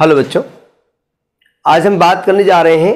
hello बच्चों आज हम बात करने जा रहे हैं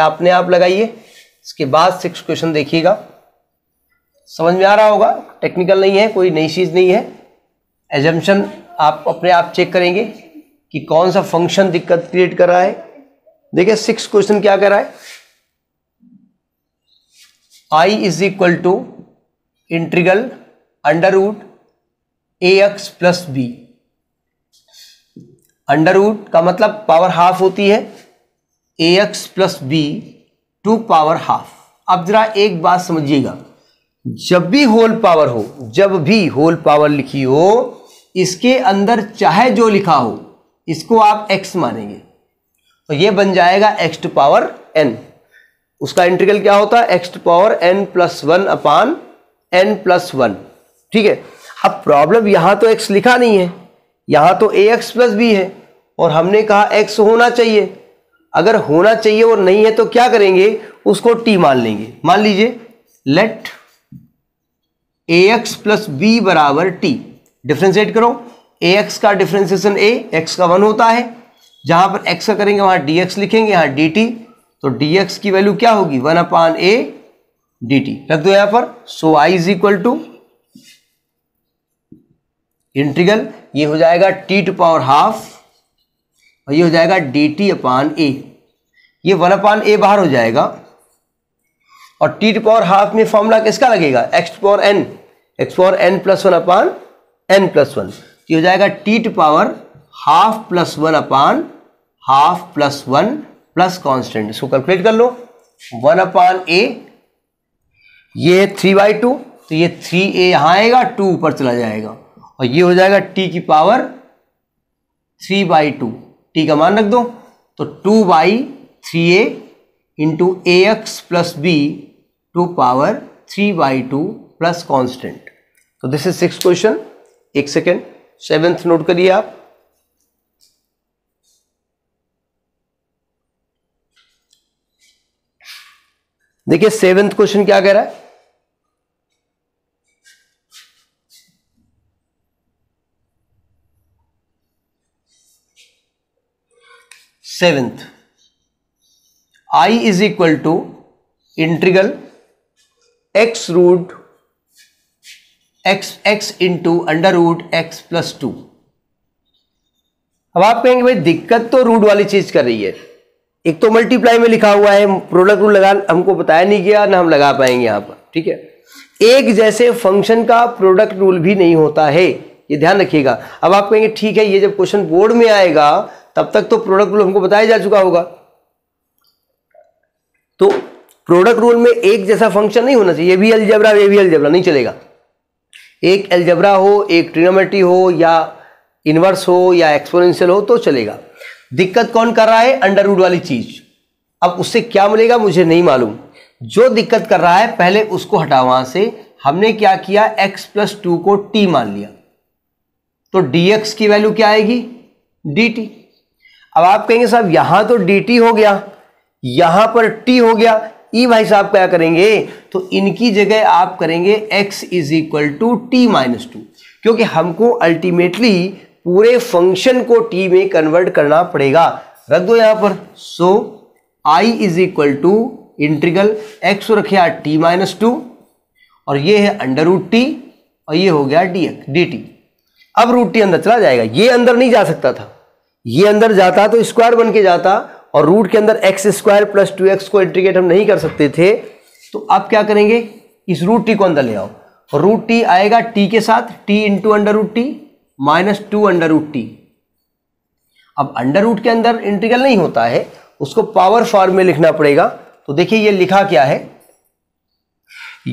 आपने आप लगाइए इसके बाद सिक्स क्वेश्चन देखिएगा समझ में आ रहा होगा टेक्निकल नहीं है कोई नई चीज़ नहीं है एजम्पन आप अपने आप चेक करेंगे कि कौन सा फंक्शन दिक्कत क्रिएट कर रहा है देखिए सिक्स क्वेश्चन क्या कर रहा है I is equal to integral under root a x plus b under root का मतलब पावर हाफ होती है a x plus b to power half अब ज़रा एक बात समझिएगा जब भी होल पावर हो जब भी होल पावर लिखी हो इसके अंदर चाहे जो लिखा हो इसको आप एक्स मानेंगे तो ये बन जाएगा एक्स टू पावर एन उसका इंटीग्रल क्या होता है x to power n plus one upon n plus one ठीक है अब प्रॉब्लम यहां तो एक्स लिखा नहीं है यहां तो ए एक्स प्लस बी है और हमने कहा एक्स होना चाहिए अगर होना चाहिए और नहीं है तो क्या करेंगे उसको टी मान लेंगे मान लीजिए let a x plus b बराबर टी डिफ्रेंशिएट करो ए एक्स का डिफ्रेंसिएशन ए एक्स का वन होता है जहां पर एक्स का करेंगे वहां डी एक्स लिखेंगे यहां डी टी तो डी एक्स की वैल्यू क्या होगी one upon a d t रख दो यहां पर so I is equal to integral ये हो जाएगा टी टू पावर हाफ और ये हो जाएगा डी टी अपान ए ये वन अपान ए बाहर हो जाएगा और टी टू पावर हाफ में फॉर्मूला किसका लगेगा x to power n x power n plus one upon n plus one ये हो जाएगा t to power half plus one upon half plus one plus constant इसको कैलकुलेट कर लो one upon ए ये है थ्री बाई टू तो ये थ्री ए यहाँ आएगा टू ऊपर चला जाएगा और ये हो जाएगा टी की power three by two t का मान रख दो तो two by three a into a x plus b to power three by two plus constant तो दिस इज सिक्स क्वेश्चन एक सेकेंड सेवेंथ नोट करिए आप देखिए सेवेंथ क्वेश्चन क्या कह रहा है seventh I is equal to integral x root x x into under root x plus two अब आप कहेंगे भाई दिक्कत तो रूट वाली चीज कर रही है एक तो मल्टीप्लाई में लिखा हुआ है प्रोडक्ट रूल लगा हमको बताया नहीं गया ना हम लगा पाएंगे यहां पर ठीक है एक जैसे फंक्शन का प्रोडक्ट रूल भी नहीं होता है ये ध्यान रखिएगा अब आप कहेंगे ठीक है ये जब क्वेश्चन बोर्ड में आएगा तब तक तो प्रोडक्ट रूल हमको बताया जा चुका होगा तो प्रोडक्ट रूल में एक जैसा फंक्शन नहीं होना चाहिए ये भी एलजबरा ये भी एलजबरा नहीं चलेगा एक एलजबरा हो एक ट्रिनोमेट्री हो या इनवर्स हो या एक्सपोनेंशियल हो तो चलेगा दिक्कत कौन कर रहा है अंडर रूड वाली चीज अब उससे क्या मिलेगा मुझे नहीं मालूम जो दिक्कत कर रहा है पहले उसको हटा वहां से हमने क्या किया x प्लस टू को t मान लिया तो dx की वैल्यू क्या आएगी dt टी अब आप कहेंगे साहब यहां तो डी हो गया यहां पर टी हो गया ई e भाई साहब क्या करेंगे तो इनकी जगह आप करेंगे x is equal to t minus two क्योंकि हमको अल्टीमेटली पूरे फंक्शन को t में कन्वर्ट करना पड़ेगा रख दो यहां पर so I is equal to integral x रखे यार टी माइनस टू और ये है अंडर रूट टी और ये हो गया डी एक्स डी टी अब रूट टी अंदर चला जाएगा ये अंदर नहीं जा सकता था ये अंदर जाता तो स्क्वायर बन के जाता और रूट के अंदर x square plus two x को इंटीग्रेट हम नहीं कर सकते थे तो आप क्या करेंगे इस रूट टी को अंदर ले आओ रूट टी आएगा टी के साथ t into under root t minus two under root t अब अंडर रूट के अंदर इंटीग्रल नहीं होता है उसको पावर फॉर्म में लिखना पड़ेगा तो देखिए ये लिखा क्या है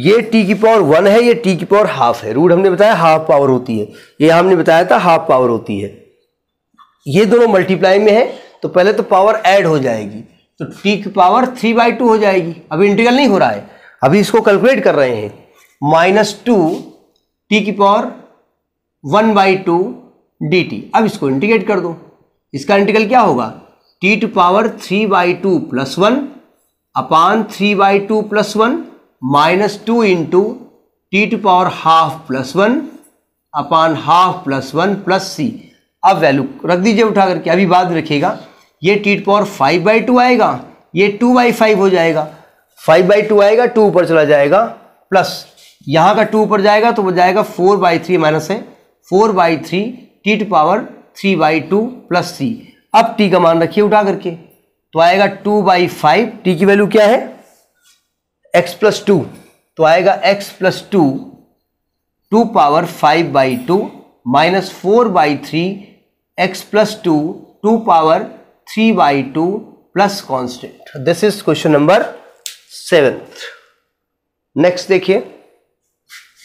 ये टी की पावर वन है ये टी की पावर हाफ है रूट हमने बताया हाफ पावर होती है ये हमने बताया था हाफ पावर होती है ये दोनों मल्टीप्लाई में है तो पहले तो पावर ऐड हो जाएगी तो टी की पावर थ्री बाई टू हो जाएगी अभी इंटीग्रल नहीं हो रहा है अभी इसको कैलकुलेट कर रहे हैं माइनस टू टी की power one by two d t अब इसको इंटीग्रेट कर दो इसका इंटीग्रल क्या होगा t to power three by two plus one upon three by two plus one minus two into t to power half plus one upon half plus one plus सी अब value रख दीजिए उठा करके अभी बात रखिएगा ये t power five by two आएगा ये टू बाई फाइव हो जाएगा फाइव बाई टू आएगा टू ऊपर चला जाएगा प्लस यहाँ का टू ऊपर जाएगा तो वो जाएगा फोर बाई थ्री माइनस है four by three t to power three by two plus three अब टी का मान रखिए उठा करके तो आएगा टू बाई फाइव टी की वैल्यू क्या है एक्स प्लस टू तो आएगा x plus two to power five by two minus four by three x plus two to power three by two plus constant this is question number seventh next देखिए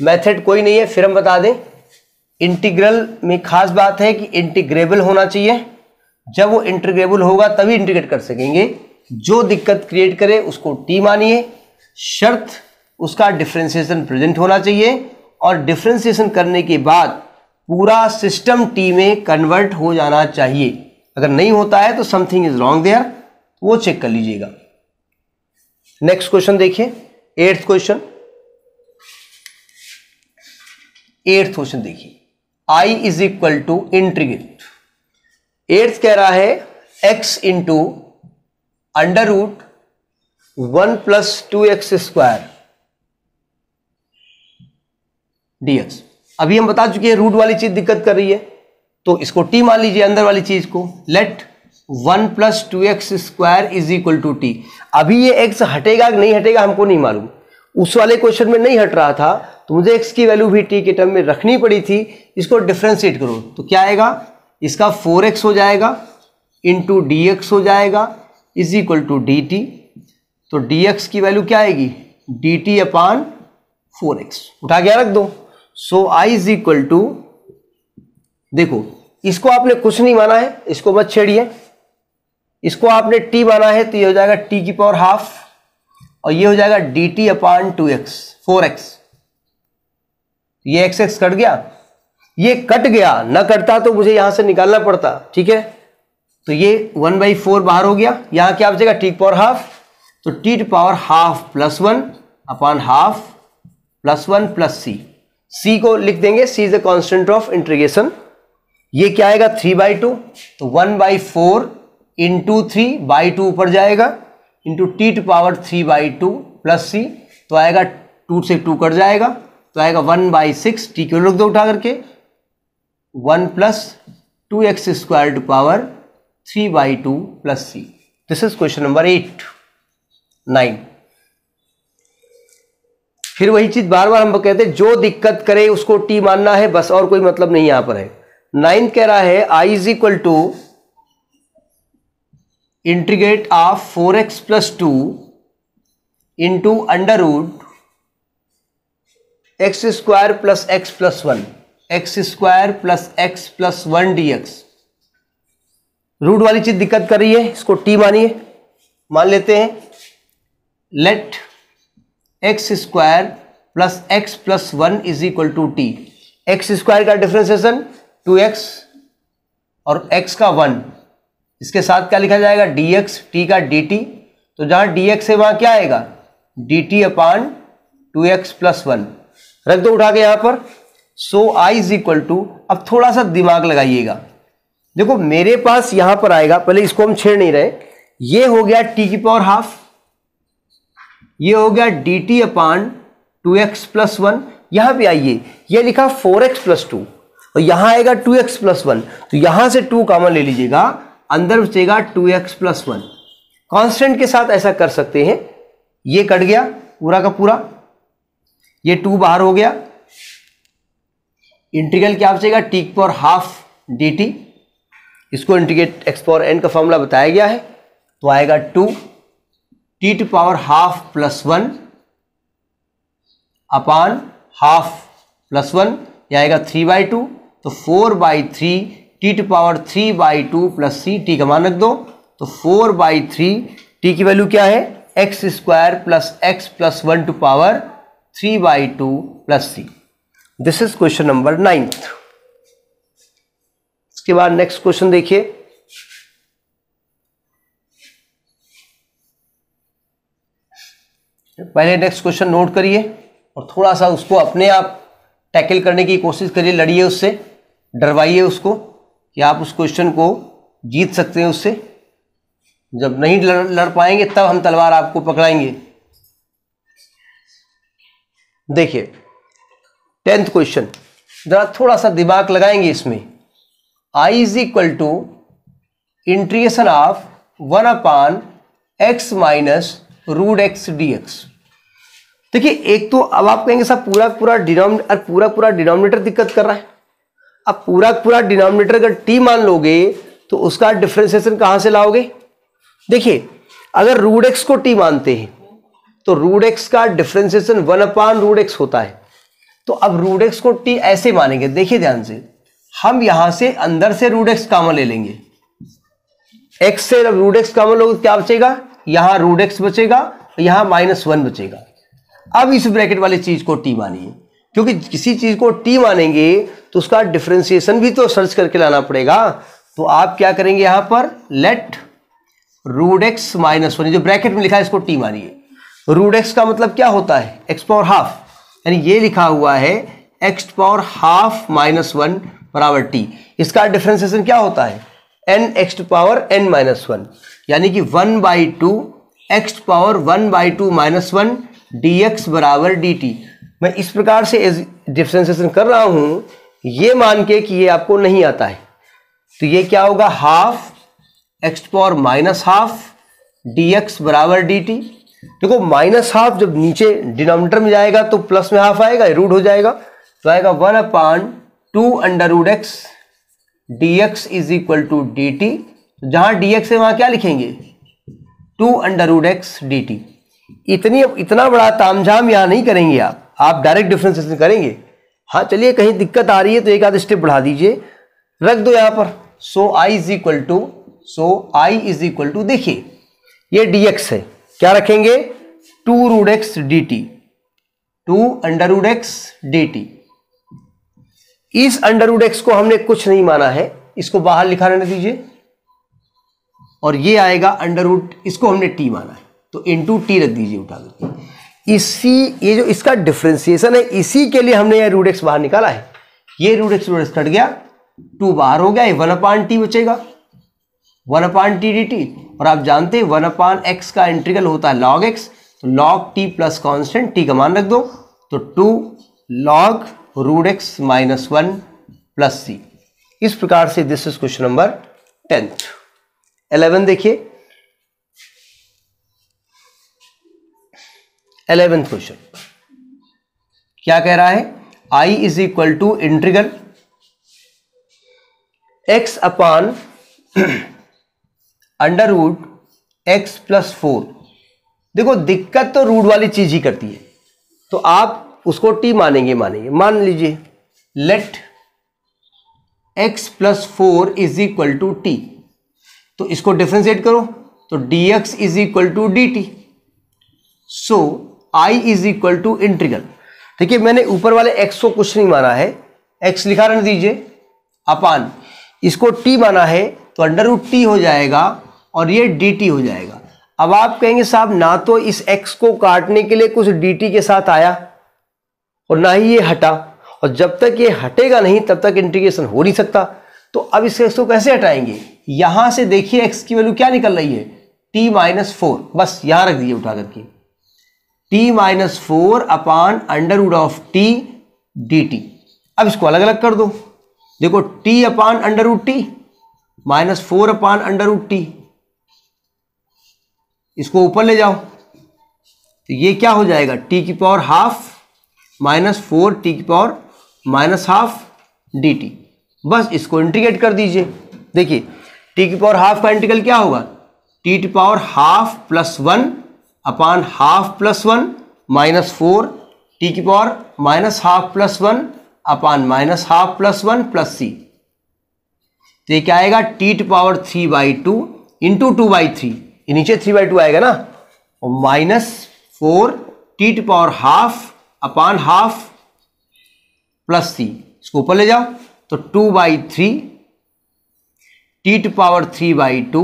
method कोई नहीं है फिर हम बता दें इंटीग्रल में खास बात है कि इंटीग्रेबल होना चाहिए जब वो इंटीग्रेबल होगा तभी इंटीग्रेट कर सकेंगे जो दिक्कत क्रिएट करे उसको टी मानिए शर्त उसका डिफ्रेंसिएशन प्रेजेंट होना चाहिए और डिफ्रेंसिएशन करने के बाद पूरा सिस्टम टी में कन्वर्ट हो जाना चाहिए अगर नहीं होता है तो समथिंग इज रॉन्ग देयर वो चेक कर लीजिएगा नेक्स्ट क्वेश्चन देखिए एट्थ क्वेश्चन एट्थ क्वेश्चन देखिए I is equal to integrate eighth कह रहा है x into under root one plus two x square d x अभी हम बता चुके हैं रूट वाली चीज दिक्कत कर रही है तो इसको टी मान लीजिए अंदर वाली चीज को let one plus two x square is equal to t अभी ये एक्स हटेगा कि नहीं हटेगा हमको नहीं मालूम उस वाले क्वेश्चन में नहीं हट रहा था तो मुझे एक्स की वैल्यू भी टी के टर्म में रखनी पड़ी थी इसको डिफ्रेंशिएट करो तो क्या आएगा इसका फोर एक्स हो जाएगा इंटू डी एक्स हो जाएगा is equal to d t तो डी एक्स की वैल्यू क्या आएगी d t upon four x उठा के रख दो so I is equal to देखो इसको आपने कुछ नहीं माना है इसको मत छेड़िए इसको आपने टी माना है तो ये हो जाएगा टी की पावर हाफ और ये हो जाएगा d t upon two x four x ये एक्स एक्स कट गया ये कट गया ना कटता तो मुझे यहां से निकालना पड़ता ठीक है तो ये वन बाई फोर बाहर हो गया यहां क्या बचेगा टी पावर हाफ तो t power half plus one upon half plus one plus C C को लिख देंगे C is a constant of integration ये क्या आएगा थ्री बाई टू तो one by four into three by two ऊपर जाएगा into t to power three by two plus सी तो आएगा टू से टू कट जाएगा तो आएगा वन बाई सिक्स टी क्यों लिख दो उठा करके one plus two x square to power three by two plus C this is question number eight nine फिर वही चीज बार बार हम कहते हैं जो दिक्कत करे उसको टी मानना है बस और कोई मतलब नहीं यहां पर है नाइन्थ कह रहा है I is equal to integrate of four x plus two into under root x square plus x plus one x square plus x plus one d x root वाली चीज दिक्कत कर रही है इसको टी मानिए मान लेते हैं let x square plus x plus one is equal to t x square का डिफ्रेंसिएशन टू एक्स और एक्स का वन इसके साथ क्या लिखा जाएगा डी एक्स टी का डी टी तो जहां डी एक्स है वहां क्या आएगा d t upon two x plus one रख दो उठा के यहां पर so I is equal to अब थोड़ा सा दिमाग लगाइएगा देखो मेरे पास यहां पर आएगा पहले इसको हम छेड़ नहीं रहे ये हो गया टी की पावर हाफ ये हो गया d t upon two x plus one यहां पर आइए ये लिखा फोर एक्स प्लस टू और यहां आएगा टू एक्स प्लस वन तो यहां से टू कॉमन ले लीजिएगा अंदर बचेगा two x plus one constant के साथ ऐसा कर सकते हैं ये कट गया पूरा का पूरा ये टू बाहर हो गया इंटीग्रल क्या बचेगा टी पर हाफ डी टी इसको इंटीग्रेट एक्स पावर एन का फॉर्मूला बताया गया है तो आएगा two t to power half plus one upon half plus one या आएगा थ्री बाई टू तो four by three t to power three by two plus C t का मान रख दो तो फोर बाई थ्री टी की वैल्यू क्या है x square plus x plus one to power three by two plus C this is question number ninth इसके बाद नेक्स्ट क्वेश्चन देखिए पहले नेक्स्ट क्वेश्चन नोट करिए और थोड़ा सा उसको अपने आप टैकल करने की कोशिश करिए लड़िए उससे डरवाइए उसको कि आप उस क्वेश्चन को जीत सकते हैं उससे जब नहीं लड़ लड़ पाएंगे तब हम तलवार आपको पकड़ाएंगे देखिए टेंथ क्वेश्चन ज़रा थोड़ा सा दिमाग लगाएंगे इसमें I is equal to integration of one upon x minus root x d x देखिए एक तो अब आप कहेंगे साहब पूरा पूरा डिनोमिनेटर पूरा पूरा डिनोमिनेटर दिक्कत कर रहा है अब पूरा पूरा डिनोमिनेटर अगर टी मान लोगे तो उसका डिफ्रेंसिएशन कहाँ से लाओगे देखिए अगर रूड एक्स को टी मानते हैं तो रूड एक्स का differentiation one upon root x होता है तो अब रूड एक्स को टी ऐसे मानेंगे देखिए ध्यान से हम यहां से अंदर से रूड एक्स कामन ले लेंगे एक्स से रूड एक्स कामन लोग क्या बचेगा यहां रूड एक्स बचेगा यहां माइनस वन बचेगा अब इस ब्रैकेट वाली चीज को टी मानिए क्योंकि किसी चीज को टी मानेंगे तो उसका डिफ्रेंसिएशन भी तो सर्च करके लाना पड़ेगा तो आप क्या करेंगे यहां पर let root x minus one जो ब्रैकेट में लिखा है इसको टी मानिए रूड एक्स का मतलब क्या होता है एक्स पावर हाफ यानी ये लिखा हुआ है x power half minus one बराबर टी इसका डिफ्रेंसिएशन क्या होता है n x power n minus one यानी कि one by two x power one by two minus one d x बराबर डी टी मैं इस प्रकार से डिफ्रेंसिएशन कर रहा हूँ ये मान के कि ये आपको नहीं आता है तो ये क्या होगा half x power minus half d x बराबर डी टी देखो माइनस हाफ जब नीचे डिनोमीटर में जाएगा तो प्लस में हाफ आएगा रूट हो जाएगा तो आएगा one upon two under root x dx is equal to d t d x है वहां क्या लिखेंगे two under root x d t इतनी इतना बड़ा तामझाम यहाँ नहीं करेंगे आप आप डायरेक्ट डिफ्रेंसिएशन करेंगे हाँ चलिए कहीं दिक्कत आ रही है तो एक आध स्टेप बढ़ा दीजिए रख दो यहाँ पर so I is equal to so I is equal to देखिए ये एक्स है क्या रखेंगे two root x d t two under root x d t इस अंडरवुड एक्स को हमने कुछ नहीं माना है इसको बाहर लिखा रहने दीजिए और ये आएगा अंडरवुड इसको हमने टी माना है तो इन टू टी रख दीजिए उठा करके इसी ये जो इसका डिफ्रेंसिएशन है इसी के लिए हमने यह रूड एक्स बाहर निकाला है ये root x root x cut गया टू बाहर हो गया ये वन अपान टी बचेगा one upon t d t और आप जानते हैं वन अपान एक्स का इंटीग्रल होता है लॉग एक्स तो log t plus constant t का मान रख दो तो two log root x minus one plus c इस प्रकार से this is question number tenth eleven देखिए एलेवेंथ क्वेश्चन क्या कह रहा है I is equal to integral x upon under root x plus four देखो दिक्कत तो रूट वाली चीज ही करती है तो आप उसको टी मानेंगे मानेंगे मान लीजिए let x plus four is equal to t तो इसको डिफ्रेंशिएट करो तो d x is equal to d t so I is equal to integral ठीक है मैंने ऊपर वाले एक्स को कुछ नहीं माना है एक्स लिखा रहने दीजिए अपान इसको टी माना है तो अंडर रूट टी हो जाएगा और ये डी टी हो जाएगा अब आप कहेंगे साहब ना तो इस एक्स को काटने के लिए कुछ डी टी के साथ आया और ना ही ये हटा और जब तक ये हटेगा नहीं तब तक इंटीग्रेशन हो नहीं सकता तो अब इस इसको कैसे हटाएंगे यहां से देखिए एक्स की वैल्यू क्या निकल रही है टी माइनस फोर बस यहां रख दीजिए उठा करके t minus four upon under root of t d t अब इसको अलग अलग कर दो देखो t upon under root t minus four upon under root t इसको ऊपर ले जाओ तो ये क्या हो जाएगा टी की power half minus four t की power minus half d t बस इसको इंटीग्रेट कर दीजिए देखिए टी की पावर हाफ का इंटीग्रल क्या होगा टी की power half plus one upon half plus one minus four t की power minus half plus one upon minus half plus one plus सी तो ये क्या आएगा t to power three by two into two by three नीचे three by two आएगा ना और minus four t to power half upon half plus c इसको ऊपर ले जाओ तो two by three t to power three by two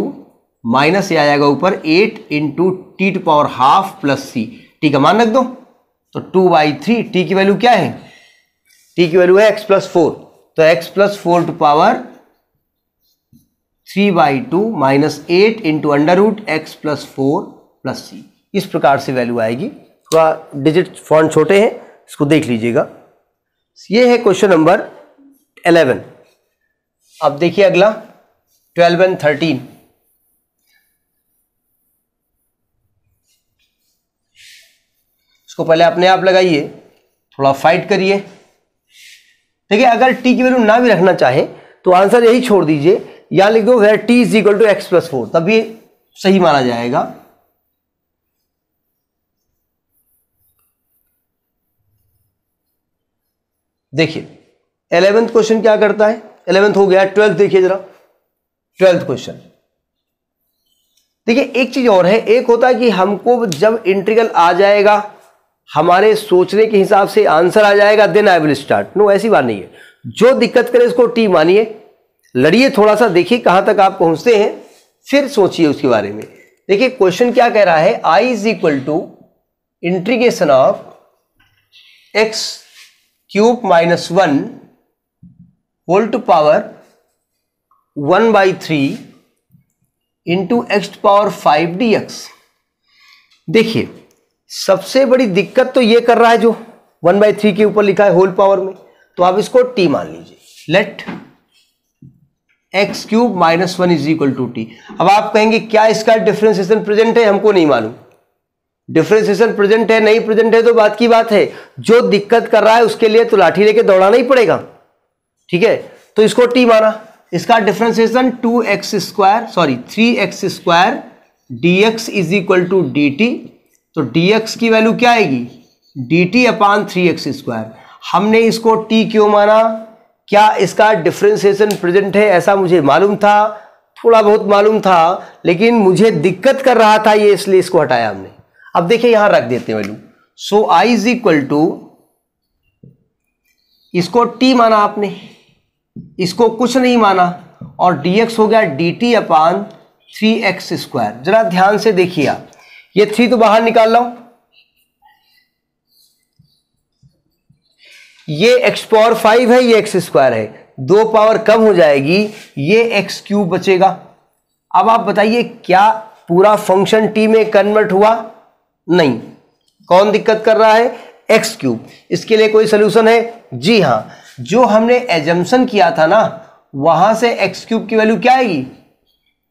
minus ये आ जाएगा ऊपर eight into t to power half plus C t का मान रख दो तो टू बाई थ्री टी की वैल्यू क्या है टी की वैल्यू है एक्स प्लस फोर तो x plus four to power three by two minus eight into under root x plus four plus c इस प्रकार से वैल्यू आएगी थोड़ा डिजिट फॉन्ट छोटे हैं इसको देख लीजिएगा ये है क्वेश्चन नंबर एलेवन अब देखिए अगला ट्वेल्व एंड थर्टीन इसको पहले अपने आप लगाइए थोड़ा फाइट करिए देखिए अगर टी की वैल्यू ना भी रखना चाहे तो आंसर यही छोड़ दीजिए या लिख दो where t is equal to x plus four तब सही माना जाएगा देखिए एलेवेंथ क्वेश्चन क्या करता है एलेवेंथ हो गया ट्वेल्थ देखिए जरा ट्वेल्थ क्वेश्चन देखिए एक चीज और है एक होता है कि हमको जब इंटीग्रल आ जाएगा हमारे सोचने के हिसाब से आंसर आ जाएगा then I will start no ऐसी बात नहीं है जो दिक्कत करे उसको टी मानिए लड़िए थोड़ा सा देखिए कहां तक आप पहुंचते हैं फिर सोचिए उसके बारे में देखिए क्वेश्चन क्या कह रहा है I is equal to integration of x cube minus one whole to power one by three into x power five d x देखिए सबसे बड़ी दिक्कत तो ये कर रहा है जो वन बाई थ्री के ऊपर लिखा है होल पावर में तो आप इसको टी मान लीजिए let x cube minus one is equal to t अब आप कहेंगे क्या इसका डिफ्रेंसिएशन प्रेजेंट है हमको नहीं मालूम डिफ्रेंसिएशन प्रेजेंट है नहीं प्रेजेंट है तो बात की बात है जो दिक्कत कर रहा है उसके लिए तो लाठी लेके दौड़ाना ही पड़ेगा ठीक है तो इसको टी माना इसका differentiation two x square sorry three x square d x is equal to d t तो डी एक्स की वैल्यू क्या आएगी d t upon three x square हमने इसको टी क्यों माना क्या इसका डिफ्रेंसिएशन प्रेजेंट है ऐसा मुझे मालूम था थोड़ा बहुत मालूम था लेकिन मुझे दिक्कत कर रहा था ये इसलिए इसको हटाया हमने अब देखिए यहां रख देते हैं value so I is equal to इसको टी माना आपने इसको कुछ नहीं माना और dx हो गया d t upon three x square जरा ध्यान से देखिए आप ये थ्री तो बाहर निकाल लो ये एक्स पावर फाइव है ये एक्स स्क्वायर है दो पावर कम हो जाएगी ये एक्स क्यूब बचेगा अब आप बताइए क्या पूरा फंक्शन टी में कन्वर्ट हुआ नहीं कौन दिक्कत कर रहा है एक्स क्यूब इसके लिए कोई सोल्यूशन है जी हाँ जो हमने एजम्सन किया था ना वहां से एक्स क्यूब की वैल्यू क्या आएगी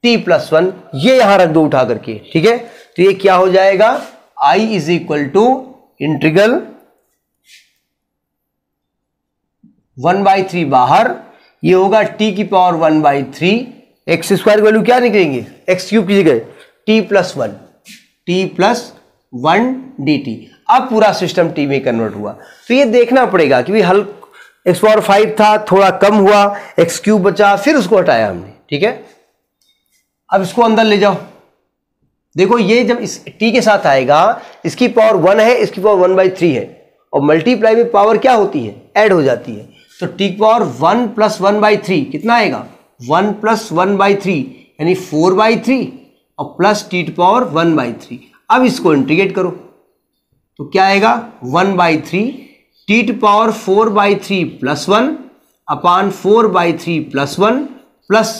टी प्लस वन ये यहां रख दो उठा करके ठीक है तो ये क्या हो जाएगा I is equal to integral one by three बाहर ये होगा टी की power one by three x square की वैल्यू क्या निकलेंगे एक्स क्यूब की जगह t plus one t plus one d अब पूरा सिस्टम टी में कन्वर्ट हुआ तो ये देखना पड़ेगा कि हल एक्स पावर फाइव था थोड़ा कम हुआ एक्स क्यूब बचा फिर उसको हटाया हमने ठीक है अब इसको अंदर ले जाओ देखो ये जब इस टी के साथ आएगा इसकी पावर वन है इसकी पावर वन बाई थ्री है और मल्टीप्लाई में पावर क्या होती है ऐड हो जाती है तो t power one plus one by three कितना आएगा one plus one by three यानी फोर बाई थ्री और plus t power one by three अब इसको इंटीग्रेट करो तो क्या आएगा one by three t to power four by three plus one upon four by three plus one plus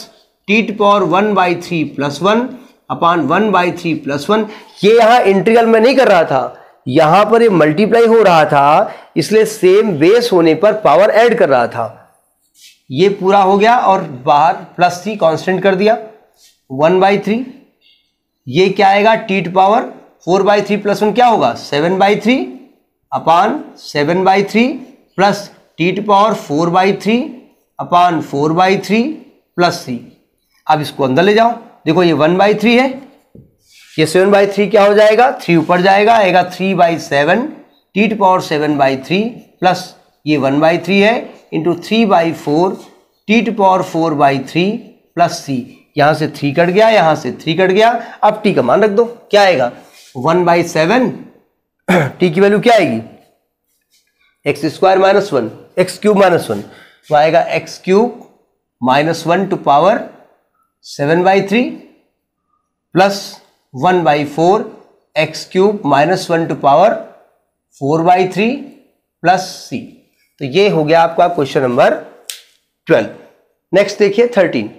t to power one by three plus one upon one by three plus one ये यहां integral में नहीं कर रहा था यहां पर ये मल्टीप्लाई हो रहा था इसलिए सेम बेस होने पर पावर ऐड कर रहा था ये पूरा हो गया और बाहर प्लस थ्री कांस्टेंट कर दिया वन बाई थ्री ये क्या आएगा t to power four by three plus one क्या होगा seven by three upon seven by three plus t to power four by three upon four by three plus सी अब इसको अंदर ले जाओ देखो ये वन बाई थ्री है ये सेवन बाई थ्री क्या हो जाएगा थ्री ऊपर जाएगा आएगा three by seven t to power seven by three plus ये वन बाई थ्री है into three by four t to power four by three plus c यहाँ से थ्री कट गया यहाँ से थ्री कट गया अब टी का मान रख दो क्या आएगा वन बाई सेवन टी की वैल्यू क्या आएगी x square minus one x cube minus one तो आएगा x cube minus one to power seven by three plus one by four x cube minus one to power four by three plus सी तो ये हो गया आपका question number twelve next देखिए thirteen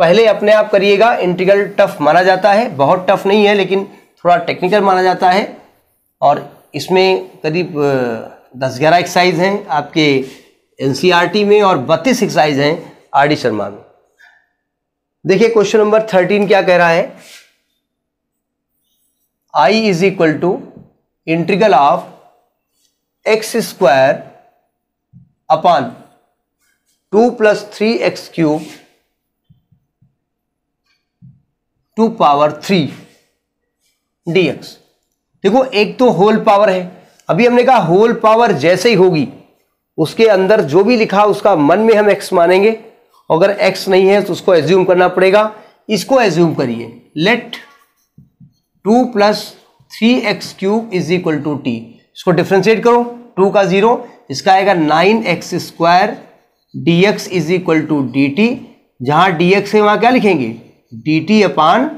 पहले अपने आप करिएगा इंटीग्रल टफ माना जाता है बहुत टफ नहीं है लेकिन थोड़ा टेक्निकल माना जाता है और इसमें करीब दस ग्यारह एक्साइज हैं आपके एन e में और बत्तीस एक्साइज हैं आर डी शर्मा में देखिए क्वेश्चन नंबर थर्टीन क्या कह रहा है I is equal to integral of x square upon two plus three x cube to power three dx देखो एक तो होल पावर है अभी हमने कहा होल पावर जैसे ही होगी उसके अंदर जो भी लिखा उसका मन में हम एक्स मानेंगे अगर एक्स नहीं है तो उसको एज्यूम करना पड़ेगा इसको एज्यूम करिए let two plus three x cube is equal to t इसको डिफ्रेंशिएट करो टू का जीरो इसका आएगा nine x square d x is equal to d t जहां डी एक्स है वहां क्या लिखेंगे d t upon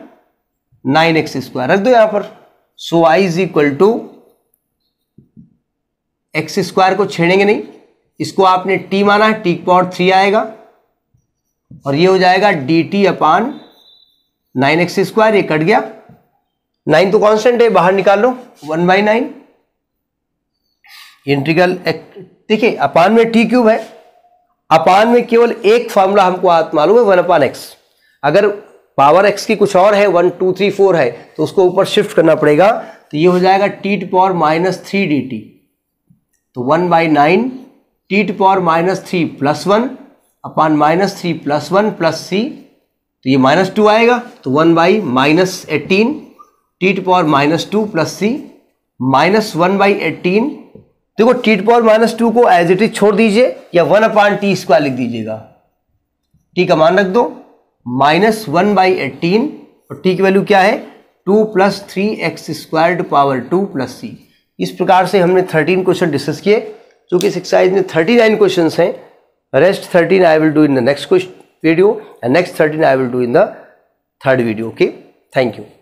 nine x square रख दो यहां पर so I is equal to x square को छेड़ेंगे नहीं इसको आपने टी माना है टी पावर थ्री आएगा और ये हो जाएगा d t upon nine x square ये कट गया नाइन तो कांस्टेंट है बाहर निकाल लो वन बाई नाइन इंटीग्रल देखिए अपान में टी क्यूब है अपान में केवल एक फॉर्मूला हमको आत्मा मालूम है वन अपान एक्स अगर पावर एक्स की कुछ और है वन टू थ्री फोर है तो उसको ऊपर शिफ्ट करना पड़ेगा तो ये हो जाएगा t to power minus three d t तो one by nine t to power minus three plus one upon minus three plus one plus सी तो ये माइनस टू आएगा तो one by minus eighteen t to power minus two plus c minus one by eighteen देखो t to power minus two को as it is छोड़ दीजिए या one upon T square लिख दीजिएगा टी का मान रख दो माइनस वन बाई एटीन और टी की वैल्यू क्या है two plus three x square power two plus c इस प्रकार से हमने थर्टीन क्वेश्चन डिस्कस किए चूँकि इस एक्सरसाइज में थर्टी नाइन क्वेश्चन हैं rest thirteen I will do in the next video and next thirteen I will do in the third video okay thank you